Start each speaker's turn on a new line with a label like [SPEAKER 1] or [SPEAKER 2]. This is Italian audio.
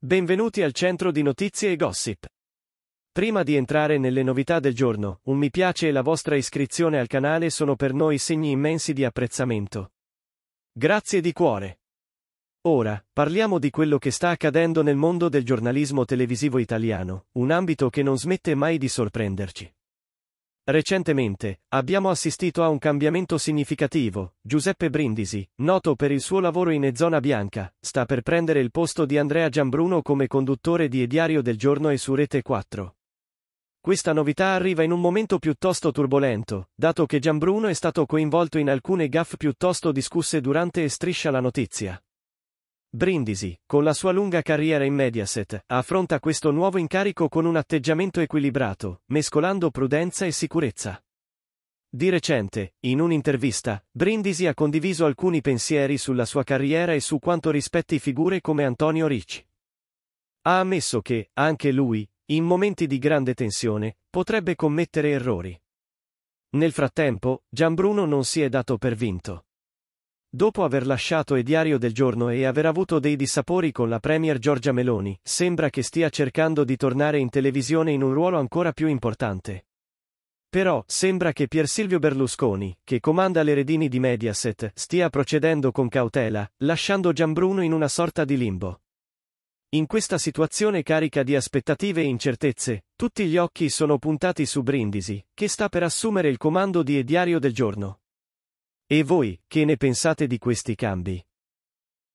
[SPEAKER 1] Benvenuti al centro di notizie e gossip. Prima di entrare nelle novità del giorno, un mi piace e la vostra iscrizione al canale sono per noi segni immensi di apprezzamento. Grazie di cuore. Ora, parliamo di quello che sta accadendo nel mondo del giornalismo televisivo italiano, un ambito che non smette mai di sorprenderci. Recentemente, abbiamo assistito a un cambiamento significativo. Giuseppe Brindisi, noto per il suo lavoro in E Zona Bianca, sta per prendere il posto di Andrea Giambruno come conduttore di E Diario del Giorno e su Rete 4. Questa novità arriva in un momento piuttosto turbolento, dato che Giambruno è stato coinvolto in alcune gaffe piuttosto discusse durante e striscia la notizia. Brindisi, con la sua lunga carriera in Mediaset, affronta questo nuovo incarico con un atteggiamento equilibrato, mescolando prudenza e sicurezza. Di recente, in un'intervista, Brindisi ha condiviso alcuni pensieri sulla sua carriera e su quanto rispetti figure come Antonio Ricci. Ha ammesso che, anche lui, in momenti di grande tensione, potrebbe commettere errori. Nel frattempo, Gianbruno non si è dato per vinto. Dopo aver lasciato E Diario del Giorno e aver avuto dei dissapori con la Premier Giorgia Meloni, sembra che stia cercando di tornare in televisione in un ruolo ancora più importante. Però, sembra che Pier Silvio Berlusconi, che comanda le redini di Mediaset, stia procedendo con cautela, lasciando Gianbruno in una sorta di limbo. In questa situazione carica di aspettative e incertezze, tutti gli occhi sono puntati su Brindisi, che sta per assumere il comando di E Diario del Giorno. E voi, che ne pensate di questi cambi?